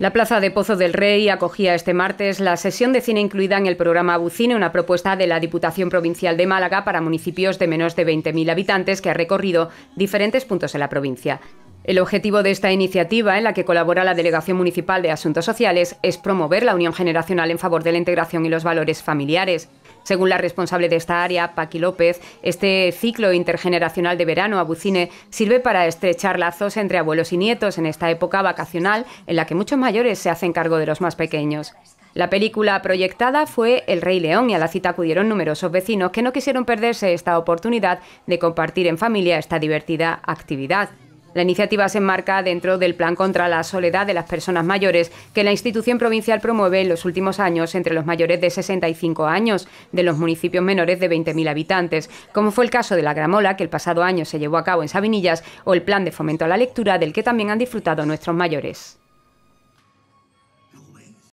La Plaza de Pozo del Rey acogía este martes la sesión de cine incluida en el programa Abucine, una propuesta de la Diputación Provincial de Málaga para municipios de menos de 20.000 habitantes que ha recorrido diferentes puntos en la provincia. El objetivo de esta iniciativa, en la que colabora la Delegación Municipal de Asuntos Sociales, es promover la unión generacional en favor de la integración y los valores familiares. Según la responsable de esta área, Paqui López, este ciclo intergeneracional de verano a Abucine sirve para estrechar lazos entre abuelos y nietos en esta época vacacional en la que muchos mayores se hacen cargo de los más pequeños. La película proyectada fue El Rey León y a la cita acudieron numerosos vecinos que no quisieron perderse esta oportunidad de compartir en familia esta divertida actividad. La iniciativa se enmarca dentro del plan contra la soledad de las personas mayores que la institución provincial promueve en los últimos años entre los mayores de 65 años de los municipios menores de 20.000 habitantes, como fue el caso de la Gramola que el pasado año se llevó a cabo en Sabinillas o el plan de fomento a la lectura del que también han disfrutado nuestros mayores.